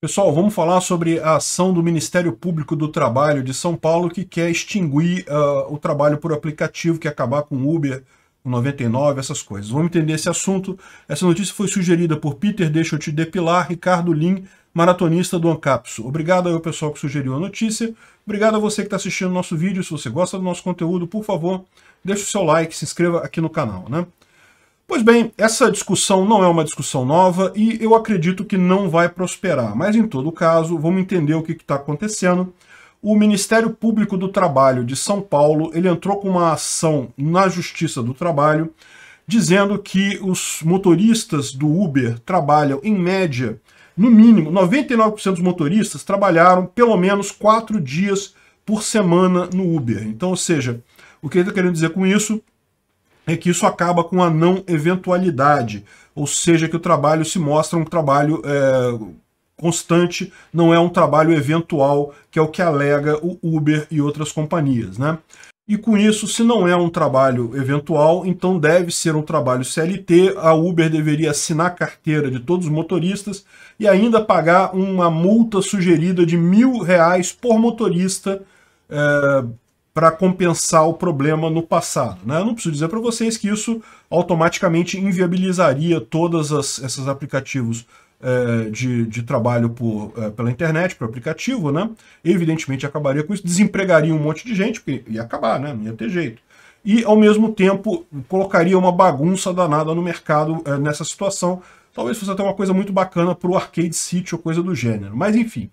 Pessoal, vamos falar sobre a ação do Ministério Público do Trabalho de São Paulo que quer extinguir uh, o trabalho por aplicativo, que é acabar com Uber, 99, essas coisas. Vamos entender esse assunto. Essa notícia foi sugerida por Peter Deixa Eu Te Depilar, Ricardo Lin, maratonista do Ancapso. Obrigado ao pessoal que sugeriu a notícia. Obrigado a você que está assistindo o nosso vídeo. Se você gosta do nosso conteúdo, por favor, deixe o seu like, se inscreva aqui no canal. Né? Pois bem, essa discussão não é uma discussão nova e eu acredito que não vai prosperar, mas em todo caso, vamos entender o que está acontecendo. O Ministério Público do Trabalho de São Paulo ele entrou com uma ação na Justiça do Trabalho dizendo que os motoristas do Uber trabalham, em média, no mínimo, 99% dos motoristas trabalharam pelo menos quatro dias por semana no Uber. Então, ou seja, o que ele está querendo dizer com isso é que isso acaba com a não eventualidade, ou seja, que o trabalho se mostra um trabalho é, constante, não é um trabalho eventual, que é o que alega o Uber e outras companhias. Né? E com isso, se não é um trabalho eventual, então deve ser um trabalho CLT, a Uber deveria assinar a carteira de todos os motoristas e ainda pagar uma multa sugerida de mil reais por motorista é, para compensar o problema no passado. Né? Eu não preciso dizer para vocês que isso automaticamente inviabilizaria todas as, esses aplicativos é, de, de, trabalho por, é, pela internet, por aplicativo, né? Evidentemente acabaria com isso, desempregaria um monte de gente, porque ia acabar, né? Não ia ter jeito. E, ao mesmo tempo, colocaria uma bagunça danada no mercado é, nessa situação. Talvez fosse até uma coisa muito bacana para o Arcade City ou coisa do gênero. Mas, enfim,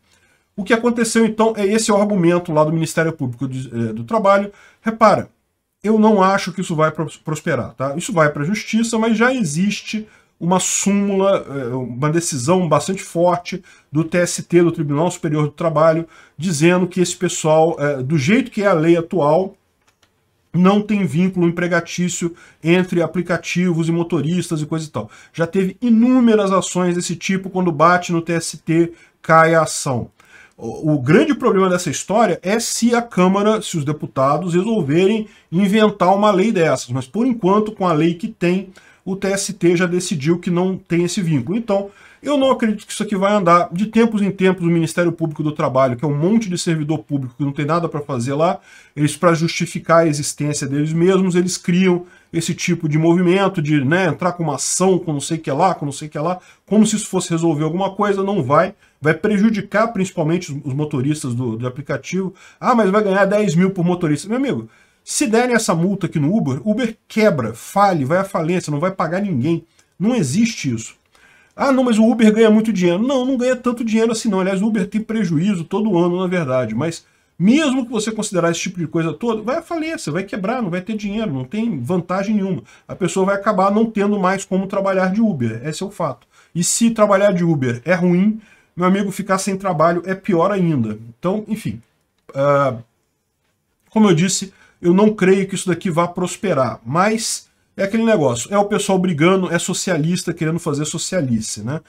o que aconteceu, então, é esse argumento lá do Ministério Público eh, do Trabalho. Repara, eu não acho que isso vai prosperar. Tá? Isso vai para a justiça, mas já existe uma súmula, eh, uma decisão bastante forte do TST, do Tribunal Superior do Trabalho, dizendo que esse pessoal, eh, do jeito que é a lei atual, não tem vínculo empregatício entre aplicativos e motoristas e coisa e tal. Já teve inúmeras ações desse tipo, quando bate no TST, cai a ação. O grande problema dessa história é se a Câmara, se os deputados resolverem inventar uma lei dessas. Mas por enquanto, com a lei que tem, o TST já decidiu que não tem esse vínculo. Então, eu não acredito que isso aqui vai andar. De tempos em tempos, o Ministério Público do Trabalho, que é um monte de servidor público que não tem nada para fazer lá, eles, para justificar a existência deles mesmos, eles criam esse tipo de movimento, de né, entrar com uma ação, com não sei o que lá, com não sei o que lá, como se isso fosse resolver alguma coisa, não vai. Vai prejudicar principalmente os motoristas do, do aplicativo. Ah, mas vai ganhar 10 mil por motorista. Meu amigo, se derem essa multa aqui no Uber, Uber quebra, fale, vai à falência, não vai pagar ninguém. Não existe isso. Ah, não, mas o Uber ganha muito dinheiro. Não, não ganha tanto dinheiro assim não. Aliás, o Uber tem prejuízo todo ano, na verdade, mas mesmo que você considerar esse tipo de coisa toda, vai falir, você vai quebrar, não vai ter dinheiro, não tem vantagem nenhuma. A pessoa vai acabar não tendo mais como trabalhar de Uber, esse é o fato. E se trabalhar de Uber é ruim, meu amigo, ficar sem trabalho é pior ainda. Então, enfim, uh, como eu disse, eu não creio que isso daqui vá prosperar, mas é aquele negócio, é o pessoal brigando, é socialista querendo fazer socialice, né?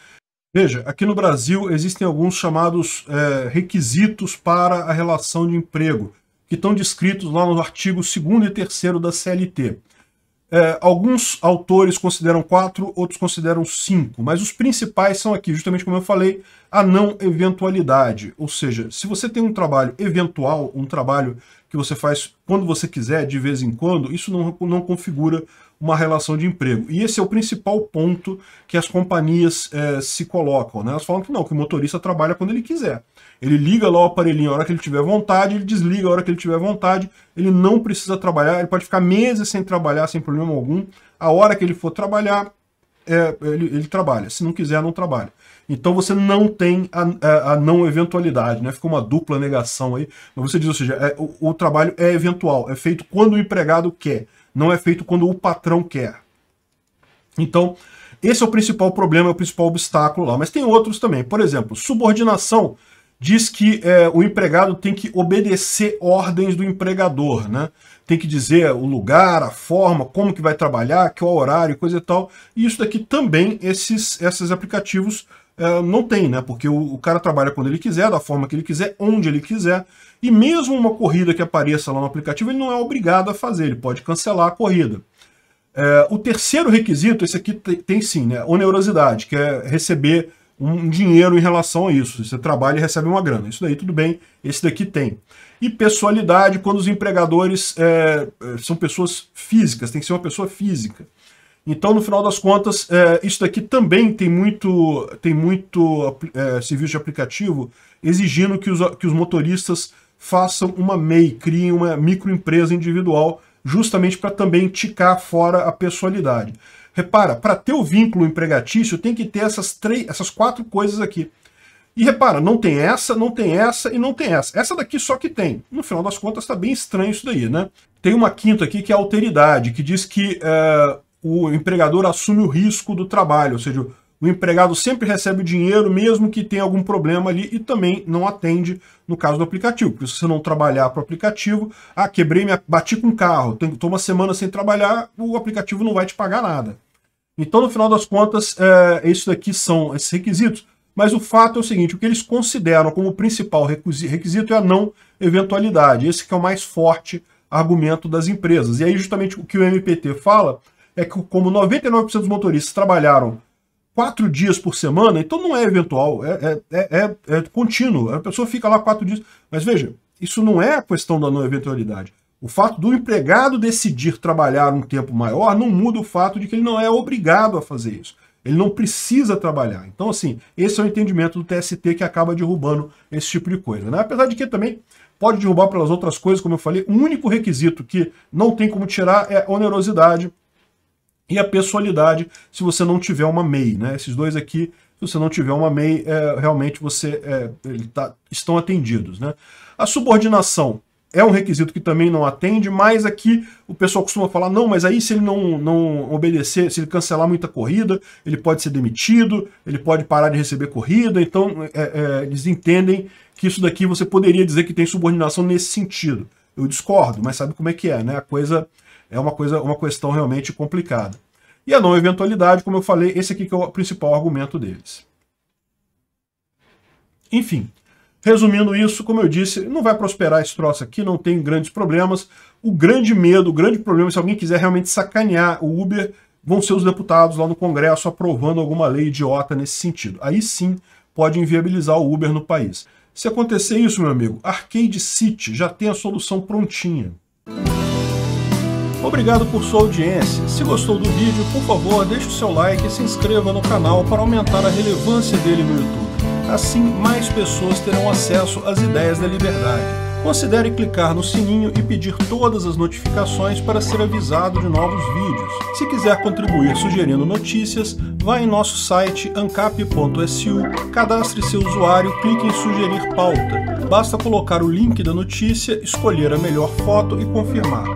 Veja, aqui no Brasil existem alguns chamados é, requisitos para a relação de emprego, que estão descritos lá no artigo 2 e 3 da CLT. É, alguns autores consideram quatro, outros consideram cinco, mas os principais são aqui, justamente como eu falei, a não eventualidade. Ou seja, se você tem um trabalho eventual, um trabalho que você faz quando você quiser, de vez em quando, isso não, não configura uma relação de emprego. E esse é o principal ponto que as companhias é, se colocam. Né? Elas falam que não, que o motorista trabalha quando ele quiser. Ele liga lá o aparelhinho a hora que ele tiver vontade, ele desliga a hora que ele tiver vontade, ele não precisa trabalhar, ele pode ficar meses sem trabalhar, sem problema algum. A hora que ele for trabalhar, é, ele, ele, trabalha. Se não quiser, não trabalha. Então você não tem a, a, a não eventualidade, né? Ficou uma dupla negação aí. Mas você diz, ou seja, é, o, o trabalho é eventual, é feito quando o empregado quer, não é feito quando o patrão quer. Então, esse é o principal problema, é o principal obstáculo lá. Mas tem outros também. Por exemplo, subordinação diz que é, o empregado tem que obedecer ordens do empregador, né? Tem que dizer o lugar, a forma, como que vai trabalhar, qual horário, coisa e tal. E isso daqui também esses, esses aplicativos é, não tem, né? Porque o, o, cara trabalha quando ele quiser, da forma que ele quiser, onde ele quiser. E mesmo uma corrida que apareça lá no aplicativo, ele não é obrigado a fazer, ele pode cancelar a corrida. É, o terceiro requisito, esse aqui tem, tem sim, né? Onerosidade, que é receber um dinheiro em relação a isso. Você trabalha e recebe uma grana. Isso daí tudo bem, esse daqui tem. E pessoalidade, quando os empregadores é, é são pessoas físicas, tem que ser uma pessoa física. Então, no final das contas, é, isso daqui também tem muito, tem muito é, serviço de aplicativo exigindo que os, que os motoristas façam uma MEI, criem uma microempresa individual, justamente para também ticar fora a pessoalidade. Repara, para ter o vínculo empregatício tem que ter essas, três, essas quatro coisas aqui. E repara, não tem essa, não tem essa e não tem essa. Essa daqui só que tem. No final das contas está bem estranho isso daí, né? Tem uma quinta aqui que é a alteridade, que diz que é, o empregador assume o risco do trabalho, ou seja, o empregado sempre recebe o dinheiro, mesmo que tenha algum problema ali, e também não atende no caso do aplicativo. Porque se você não trabalhar para o aplicativo, ah, quebrei, minha, bati com o carro, estou uma semana sem trabalhar, o aplicativo não vai te pagar nada. Então, no final das contas, é, isso daqui são esses requisitos. Mas o fato é o seguinte, o que eles consideram como principal requisito é a não eventualidade. Esse que é o mais forte argumento das empresas. E aí justamente o que o MPT fala é que como 99% dos motoristas trabalharam quatro dias por semana, então não é eventual, é, é, é, é contínuo. A pessoa fica lá quatro dias. Mas veja, isso não é a questão da não eventualidade. O fato do empregado decidir trabalhar um tempo maior não muda o fato de que ele não é obrigado a fazer isso. Ele não precisa trabalhar. Então, assim, esse é o entendimento do TST que acaba derrubando esse tipo de coisa. Né? Apesar de que também pode derrubar pelas outras coisas, como eu falei, o único requisito que não tem como tirar é onerosidade e a pessoalidade se você não tiver uma MEI. Né? Esses dois aqui, se você não tiver uma MEI, é, realmente você é, tá, estão atendidos. Né? A subordinação é um requisito que também não atende, mas aqui o pessoal costuma falar, não, mas aí se ele não, não obedecer, se ele cancelar muita corrida, ele pode ser demitido, ele pode parar de receber corrida, então é, é, eles entendem que isso daqui você poderia dizer que tem subordinação nesse sentido. Eu discordo, mas sabe como é que é, né? A coisa é uma, coisa, uma questão realmente complicada. E a não eventualidade, como eu falei, esse aqui que é o principal argumento deles. Enfim, Resumindo isso, como eu disse, não vai prosperar esse troço aqui, não tem grandes problemas. O grande medo, o grande problema, se alguém quiser realmente sacanear o Uber, vão ser os deputados lá no Congresso aprovando alguma lei idiota nesse sentido. Aí sim pode inviabilizar o Uber no país. Se acontecer isso, meu amigo, Arcade City já tem a solução prontinha. Obrigado por sua audiência. Se gostou do vídeo, por favor, deixe o seu like e se inscreva no canal para aumentar a relevância dele no YouTube. Assim, mais pessoas terão acesso às ideias da liberdade. Considere clicar no sininho e pedir todas as notificações para ser avisado de novos vídeos. Se quiser contribuir sugerindo notícias, vá em nosso site ancap.su, cadastre seu usuário, clique em sugerir pauta. Basta colocar o link da notícia, escolher a melhor foto e confirmar.